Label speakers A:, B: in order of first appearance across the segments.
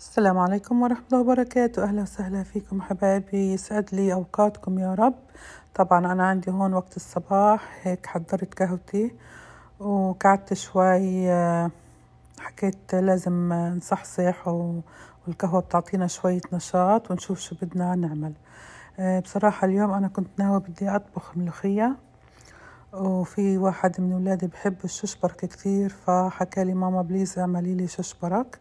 A: السلام عليكم ورحمة الله وبركاته أهلا وسهلا فيكم حبايبي يسعد لي أوقاتكم يا رب طبعا أنا عندي هون وقت الصباح هيك حضرت قهوتي وقعدت شوي آه، حكيت لازم نصحصح والقهوة بتعطينا شوية نشاط ونشوف شو بدنا نعمل آه، بصراحة اليوم أنا كنت ناوي بدي أطبخ ملوخية وفي واحد من أولادي بحب الششبرك كتير فحكالي ماما بليز اعملي لي ششبرك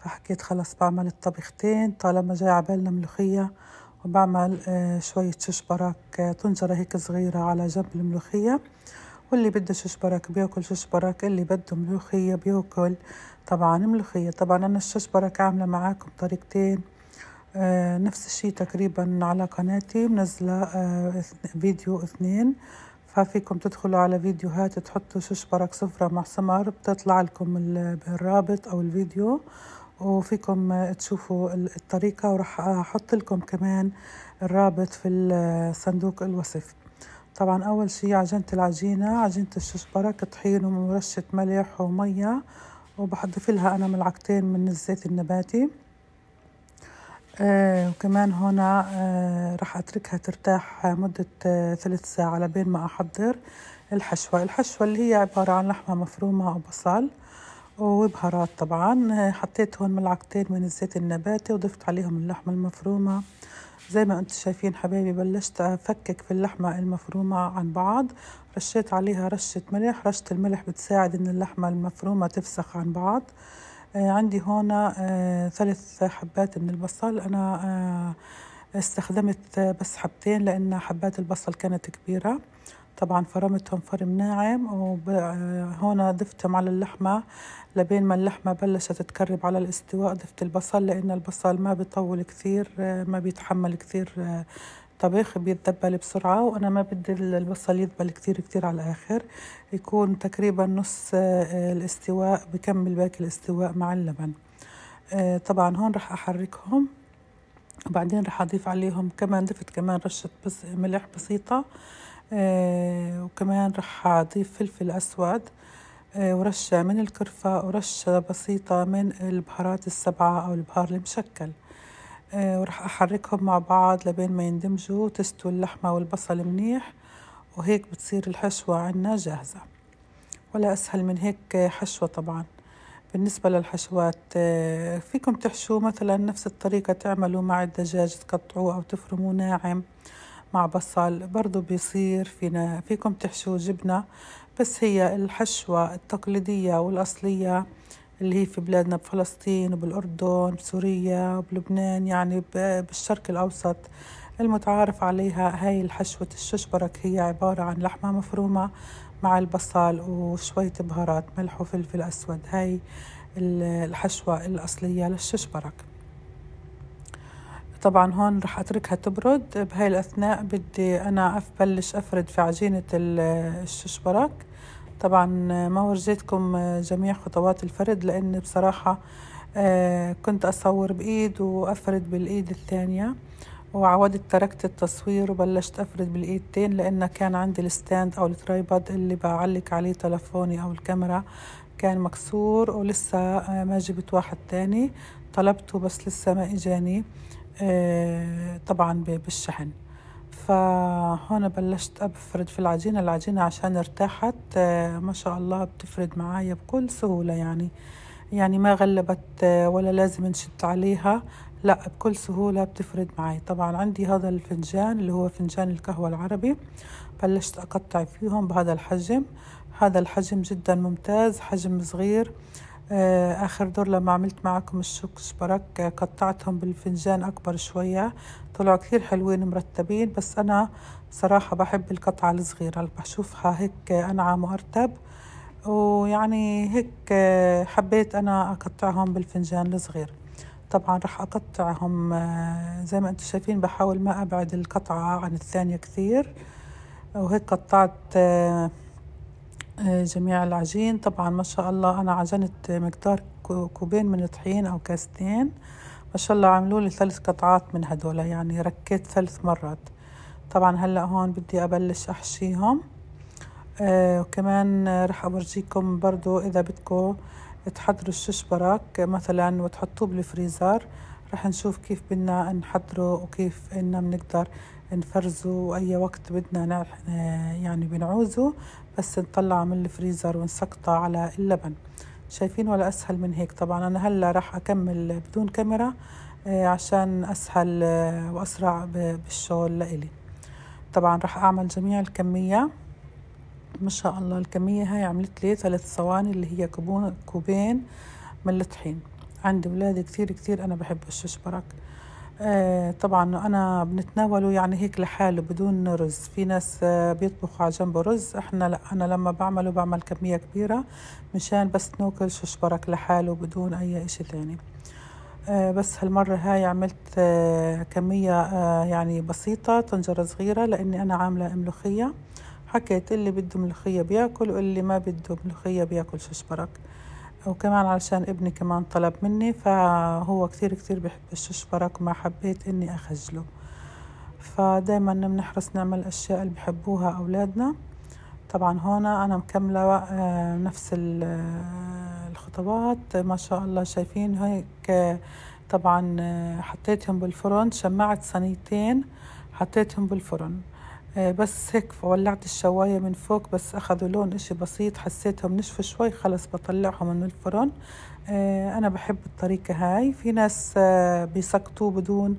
A: فحكيت خلص بعمل الطبختين طالما جاي عبالنا ملوخية وبعمل آه، شوية ششبرك آه، طنجرة هيك صغيرة على جنب الملوخية واللي بده ششبرك بياكل ششبرك اللي بده ملوخية بياكل طبعا ملوخية طبعا أنا الششبرك عاملة معاكم طريقتين آه، نفس الشي تقريبا على قناتي منزلة فيديو اثنين ففيكم تدخلوا على فيديوهات تحطوا ششبرك سفرة صفرة مع سمر بتطلع لكم الرابط أو الفيديو وفيكم تشوفوا الطريقة وراح أحط لكم كمان الرابط في صندوق الوصف طبعا أول شي عجنت العجينة عجينة الشوشبرك طحين ومرشة ملح ومية وبحضف لها أنا ملعقتين من الزيت النباتي آه وكمان هنا آه راح أتركها ترتاح مدة آه ثلث ساعة لبين ما أحضر الحشوة الحشوة اللي هي عبارة عن لحمة مفرومة أو بصل آه وبهارات طبعا حطيت هون ملعقتين من الزيت النباتي وضفت عليهم اللحمة المفرومة زي ما انتم شايفين حبايبي بلشت افكك في اللحمة المفرومة عن بعض رشيت عليها رشة ملح رشة الملح بتساعد ان اللحمة المفرومة تفسخ عن بعض آه، عندي هون آه، ثلاث حبات من البصل انا آه، استخدمت بس حبتين لان حبات البصل كانت كبيرة طبعا فرمتهم فرم ناعم وهنا ضفتهم على اللحمة لبين ما اللحمة بلشت تتكرب على الاستواء ضفت البصل لأن البصل ما بيطول كثير ما بيتحمل كثير طبيخ بيتذبل بسرعة وأنا ما بدي البصل يذبل كثير كثير على الآخر يكون تقريبا نص آه، الاستواء بكمل باقي الاستواء مع اللبن آه، طبعا هون رح أحركهم وبعدين رح أضيف عليهم كمان ضفت كمان رشة بس ملح بسيطة آه، وكمان رح أضيف فلفل أسود آه، ورشة من القرفة ورشة بسيطة من البهارات السبعة أو البهار المشكل آه، ورح أحركهم مع بعض لبين ما يندمجوا تستوي اللحمة والبصل منيح وهيك بتصير الحشوة عنا جاهزة ولا أسهل من هيك حشوة طبعا بالنسبة للحشوات فيكم تحشوه مثلا نفس الطريقة تعملوا مع الدجاج تقطعوه أو تفرموه ناعم مع بصل برضو بيصير فينا فيكم تحشوا جبنة بس هي الحشوة التقليدية والأصلية اللي هي في بلادنا بفلسطين وبالأردن بسوريا وبلبنان يعني بالشرق الأوسط المتعارف عليها هاي الحشوة الششبرك هي عبارة عن لحمة مفرومة مع البصل وشوية بهارات ملح وفلفل أسود هاي الحشوة الأصلية للششبرك طبعا هون رح اتركها تبرد بهاي الاثناء بدي انا ابلش افرد في عجينه الششبرك طبعا ما ورجيتكم جميع خطوات الفرد لان بصراحه آه، كنت اصور بايد وافرد بالايد الثانيه وعودت تركت التصوير وبلشت افرد بالايدتين لان كان عندي الستاند او الترايباد اللي بعلق عليه تلفوني او الكاميرا كان مكسور ولسه آه، ما جبت واحد تاني طلبته بس لسه ما اجاني آه، طبعا بالشحن فهون بلشت أفرد في العجينة العجينة عشان ارتاحت آه، ما شاء الله بتفرد معايا بكل سهولة يعني يعني ما غلبت آه، ولا لازم نشد عليها لا بكل سهولة بتفرد معي طبعا عندي هذا الفنجان اللي هو فنجان القهوة العربي بلشت أقطع فيهم بهذا الحجم هذا الحجم جدا ممتاز حجم صغير آه، اخر دور لما عملت معكم الشوك الشكشبرك آه، قطعتهم بالفنجان اكبر شوية طلعوا كثير حلوين مرتبين بس انا صراحة بحب القطعة الصغيرة اللي بشوفها هيك انعم وارتب ويعني هيك آه، حبيت انا اقطعهم بالفنجان الصغير طبعا رح اقطعهم زي ما انتم شايفين بحاول ما ابعد القطعة عن الثانية كثير وهيك قطعت جميع العجين طبعا ما شاء الله أنا عجنت مقدار كوبين من الطحين أو كاستين ما شاء الله عملوا لي ثلاث قطعات من هدول يعني ركيت ثلاث مرات طبعا هلأ هون بدي أبلش أحشيهم آه وكمان رح أورجيكم برضو إذا بدكم تحضروا الشيش براك مثلا وتحطوه بالفريزر رح نشوف كيف بدنا نحضره وكيف إننا بنقدر نفرزه وأي وقت بدنا آه، يعني بنعوزه بس نطلعه من الفريزر ونسقطه على اللبن شايفين ولا أسهل من هيك طبعا أنا هلأ راح أكمل بدون كاميرا آه، عشان أسهل آه، وأسرع بالشغل لإلي طبعا راح أعمل جميع الكمية ما شاء الله الكمية هاي عملت لي ثلاث صواني اللي هي كوبين من الطحين عندي ولادي كتير كتير أنا بحب الششبرك آه، طبعا انا بنتناوله يعني هيك لحاله بدون رز في ناس آه، بيطبخوا على جنبه رز احنا لا انا لما بعمله بعمل كميه كبيره مشان بس ناكل ششبرك لحاله بدون اي اشي ثاني آه، بس هالمرة هاي عملت كمية يعني بسيطة طنجرة صغيرة لأني أنا عاملة ملوخية حكيت اللي بده ملوخية بياكل واللي ما بده ملوخية بياكل ششبرك وكمان علشان ابني كمان طلب مني فهو كتير كتير بحب الششبرك ما حبيت اني اخجله فدايما بنحرص نعمل الاشياء اللي بحبوها اولادنا طبعا هنا انا مكملة آه، نفس آه، الخطوات ما شاء الله شايفين هيك طبعا آه، حطيتهم بالفرن شمعت صينيتين حطيتهم بالفرن آه، بس هيك ولعت الشواية من فوق بس أخذوا لون إشي بسيط حسيتهم نشفوا شوي خلص بطلعهم من الفرن آه، أنا بحب الطريقة هاي في ناس آه، بيسقطوه بدون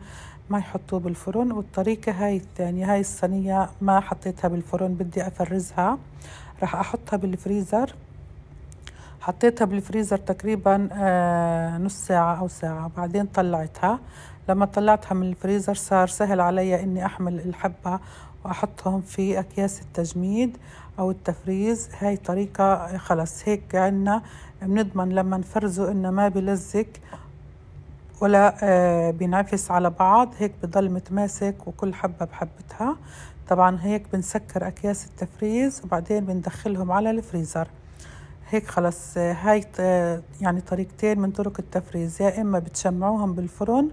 A: ما يحطوه بالفرن والطريقة هاي الثانية هاي الصينية ما حطيتها بالفرن بدي أفرزها راح أحطها بالفريزر حطيتها بالفريزر تقريبا نص ساعة أو ساعة بعدين طلعتها لما طلعتها من الفريزر صار سهل علي إني أحمل الحبة وأحطهم في أكياس التجميد أو التفريز هاي طريقة خلص هيك عنا بنضمن لما نفرزه إنه ما بلزق ولا آه، بينعفس على بعض هيك بضل متماسك وكل حبة بحبتها طبعا هيك بنسكر أكياس التفريز وبعدين بندخلهم على الفريزر هيك خلص آه، هاي يعني طريقتين من طرق التفريز يا إما بتشمعوهم بالفرن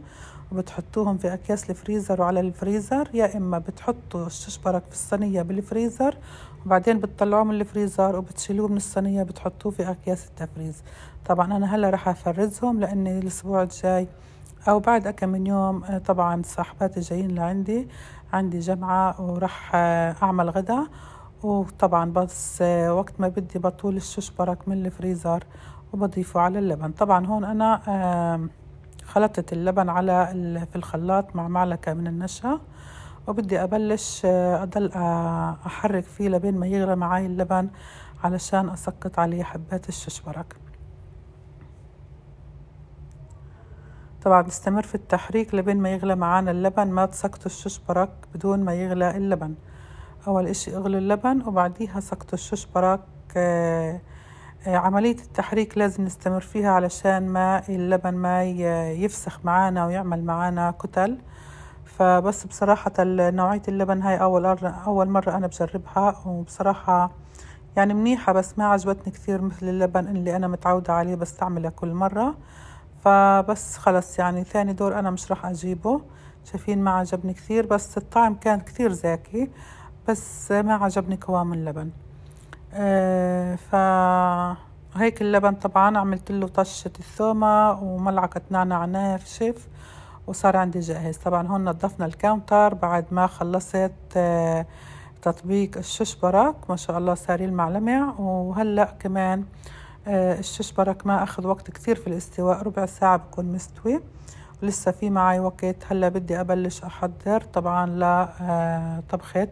A: وبتحطوهم في أكياس الفريزر وعلى الفريزر يا إما بتحطوا الششبرك في الصينية بالفريزر وبعدين بتطلعوه من الفريزر وبتشيلوه من الصينية بتحطوه في أكياس التفريز طبعا أنا هلا رح أفرزهم لأني الأسبوع الجاي أو بعد كم من يوم آه، طبعا صاحباتي جايين لعندي عندي جمعة ورح آه، أعمل غدا وطبعا بس آه، وقت ما بدي بطول الششبرك من الفريزر وبضيفه على اللبن طبعا هون أنا خلطت اللبن على في الخلاط مع معلقة من النشا وبدي أبلش آه، أضل آه، أحرك فيه لبين ما يغلى معاي اللبن علشان أسقط عليه حبات الششبرك طبعا بستمر في التحريك لبين ما يغلى معانا اللبن ما تسقطوا الششبرك بدون ما يغلى اللبن أول إشي أغلي اللبن وبعديها سقط الششبرك آه آه، عملية التحريك لازم نستمر فيها علشان ما اللبن ما يفسخ معانا ويعمل معانا كتل فبس بصراحة نوعية اللبن هاي أول أول مرة أنا بجربها وبصراحة يعني منيحة بس ما عجبتني كثير مثل اللبن اللي أنا متعودة عليه بستعمله كل مرة فبس خلص يعني ثاني دور أنا مش راح أجيبه شايفين ما عجبني كثير بس الطعم كان كثير زاكي بس ما عجبني كوام اللبن آه، ف هيك اللبن طبعا عملت له طشة الثومة وملعقة نعناع ناشف وصار عندي جاهز طبعا هون نظفنا الكاونتر بعد ما خلصت آه، تطبيق الششبرك ما شاء الله ساري المعلمع وهلأ كمان آه، الششبرك ما أخذ وقت كتير في الاستواء ربع ساعة بكون مستوي ولسه في معي وقت هلأ بدي أبلش أحضر طبعا لطبخة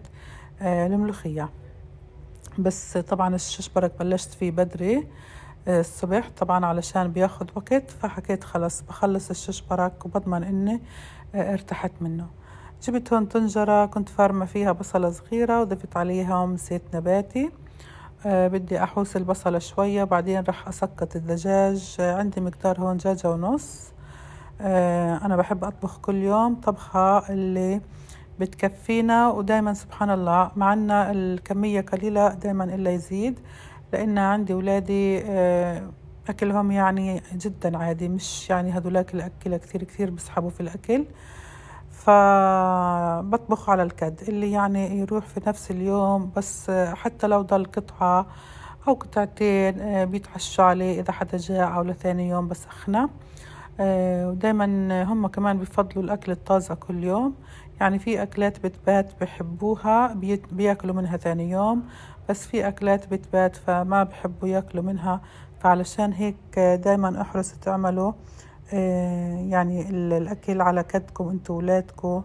A: الملوخية بس طبعا الششبرك بلشت فيه بدري آه، الصبح طبعا علشان بياخد وقت فحكيت خلص بخلص الششبرك وبضمن اني آه، ارتحت منه جبت هون طنجرة كنت فارمة فيها بصلة صغيرة وضفت عليهم زيت نباتي أه بدي أحوس البصلة شوية وبعدين رح أسقط الدجاج عندي مقدار هون دجاجة ونص أه أنا بحب أطبخ كل يوم طبخة اللي بتكفينا ودائما سبحان الله معنا الكمية قليلة دائما إلا يزيد لأن عندي أولادي آه، أكلهم يعني جدا عادي مش يعني هذولاك الأكل كثير كثير بسحبوا في الأكل فبطبخ على الكد اللي يعني يروح في نفس اليوم بس حتى لو ضل قطعة أو قطعتين آه، بيتعشوا عليه إذا حدا جاء أو لثاني يوم بسخنه آه، ودايما هم كمان بفضلوا الأكل الطازة كل يوم يعني في أكلات بتبات بحبوها بياكلوا منها تاني يوم بس في أكلات بتبات فما بحبوا ياكلوا منها فعلشان هيك دايما احرص تعملوا آه، يعني الأكل على كدكم انتوا ولادكم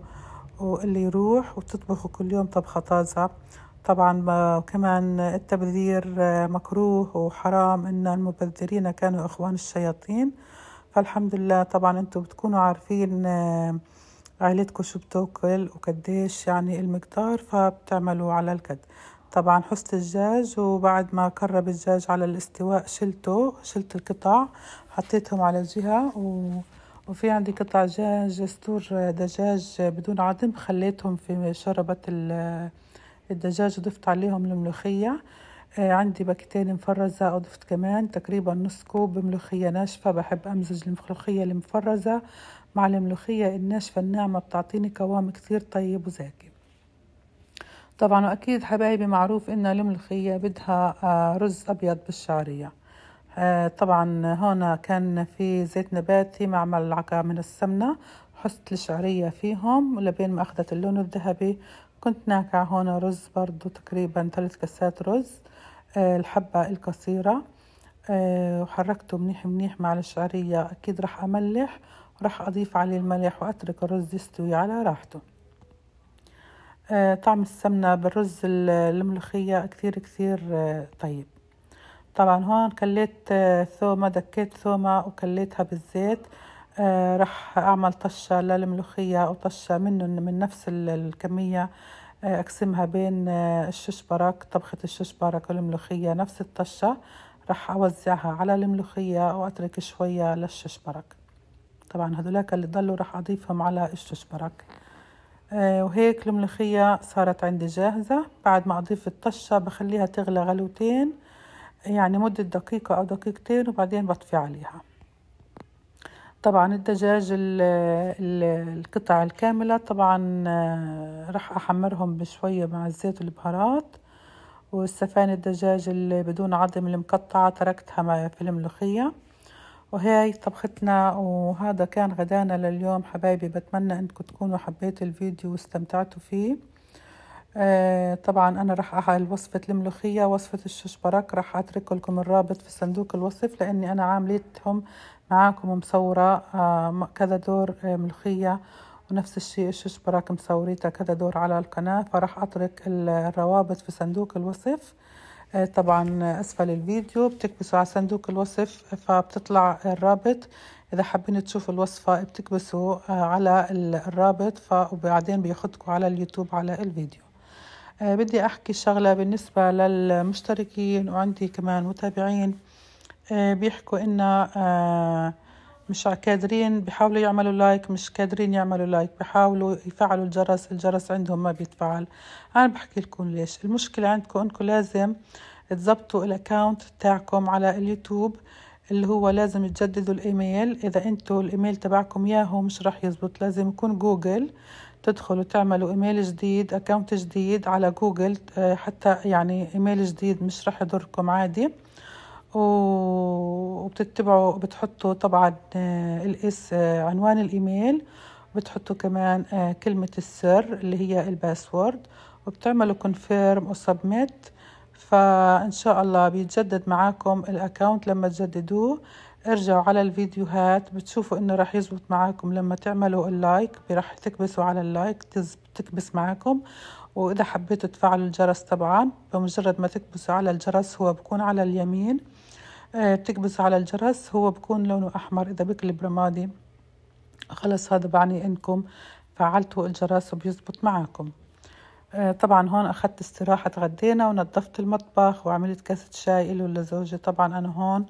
A: واللي يروح وتطبخوا كل يوم طبخة طازة طبعا كمان التبذير آه، مكروه وحرام إن المبذرين كانوا إخوان الشياطين فالحمد لله طبعا انتوا بتكونوا عارفين آه، عيلتكم شو بتاكل وقديش يعني المقدار فبتعملوا على القد طبعا حست الدجاج وبعد ما قرب الدجاج على الاستواء شلته شلت القطع حطيتهم على جهة و... وفي عندي قطع دجاج ستور دجاج بدون عظم خليتهم في شربة الدجاج وضفت عليهم الملوخية آه، عندي باكيتين مفرزة أضفت كمان تقريبا نص كوب ملوخية ناشفة بحب أمزج الملوخية المفرزة مع الملوخية الناشفة الناعمة بتعطيني قوام كتير طيب وزاكي طبعا وأكيد حبايبي معروف إن الملوخية بدها آه، رز أبيض بالشعرية آه، طبعا هون كان في زيت نباتي مع ملعقة من السمنة حست الشعرية فيهم ولبين ما أخذت اللون الذهبي كنت ناكعة هون رز برضو تقريبا ثلاث كاسات رز آه، الحبة القصيرة وحركته منيح منيح مع الشعرية أكيد راح أملح راح أضيف عليه الملح وأترك الرز يستوي على راحته آه، طعم السمنة بالرز الملوخية كثير كثير آه، طيب طبعا هون كليت آه، ثومة دكيت ثومة وكليتها بالزيت راح أعمل طشة للملوخية وطشة منه من نفس الكمية أقسمها بين الششبرك طبخة الششبرك والملوخية نفس الطشة راح أوزعها على الملوخية وأترك شوية للششبرك طبعا هذولاك اللي ضلوا راح أضيفهم على الششبرك آه وهيك الملوخية صارت عندي جاهزة بعد ما أضيف الطشة بخليها تغلى غلوتين يعني مدة دقيقة أو دقيقتين وبعدين بطفي عليها طبعا الدجاج القطع الكاملة طبعا آه، راح أحمرهم بشوية مع الزيت والبهارات والسفان الدجاج اللي بدون عظم المقطعة تركتها في الملوخية وهاي طبختنا وهذا كان غدانا لليوم حبايبي بتمنى انكم تكونوا حبيتوا الفيديو واستمتعتوا فيه آه طبعا انا راح اعمل وصفة الملوخية وصفة الششبرك راح اترك لكم الرابط في صندوق الوصف لاني انا عاملتهم معاكم مصورة آه كذا دور آه ملوخية ونفس الشيء الششبرك برك مصوريتها كذا دور على القناة فراح اترك الروابط في صندوق الوصف آه، طبعا اسفل الفيديو بتكبسوا على صندوق الوصف فبتطلع الرابط اذا حابين تشوفوا الوصفة بتكبسوا آه، على الرابط وبعدين بياخدكم على اليوتيوب على الفيديو آه، بدي احكي شغلة بالنسبة للمشتركين وعندي كمان متابعين بيحكوا انه مش قادرين بحاولوا يعملوا لايك مش قادرين يعملوا لايك بحاولوا يفعلوا الجرس الجرس عندهم ما بيتفعل انا بحكي لكم ليش المشكله عندكم انكم لازم تظبطوا الاكونت تاعكم على اليوتيوب اللي هو لازم تجددوا الايميل اذا انتم الايميل تبعكم ياهو مش راح يزبط لازم يكون جوجل تدخلوا تعملوا ايميل جديد اكونت جديد على جوجل آه، حتى يعني ايميل جديد مش راح يضركم عادي وبتتبعوا بتحطوا طبعا آه، الاس آه، عنوان الايميل بتحطوا كمان آه، كلمة السر اللي هي الباسورد وبتعملوا كونفيرم وسبميت فإن شاء الله بيتجدد معاكم الأكاونت لما تجددوه ارجعوا على الفيديوهات بتشوفوا انه راح يزبط معاكم لما تعملوا اللايك راح تكبسوا على اللايك تكبس معاكم واذا حبيتوا تفعلوا الجرس طبعا بمجرد ما تكبسوا على الجرس هو بكون على اليمين بتكبسه آه، على الجرس هو بكون لونه أحمر إذا بقلب رمادي خلص هذا بعني إنكم فعلتوا الجرس وبيزبط معكم آه، طبعا هون أخذت استراحة تغدينا ونظفت المطبخ وعملت كاسة شاي إلو لزوجي طبعا أنا هون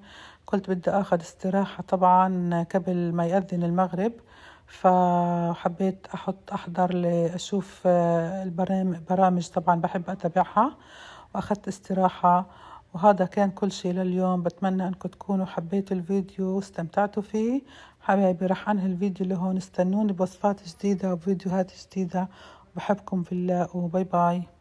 A: قلت بدي أخذ استراحة طبعا قبل ما يأذن المغرب فحبيت أحط أحضر لأشوف آه، البرامج طبعا بحب أتابعها وأخذت استراحة وهذا كان كل شيء لليوم بتمنى انكم تكونوا حبيتوا الفيديو واستمتعتوا فيه حبايبي رح انهي الفيديو لهون استنوني بوصفات جديدة وفيديوهات جديدة بحبكم في الله وباي باي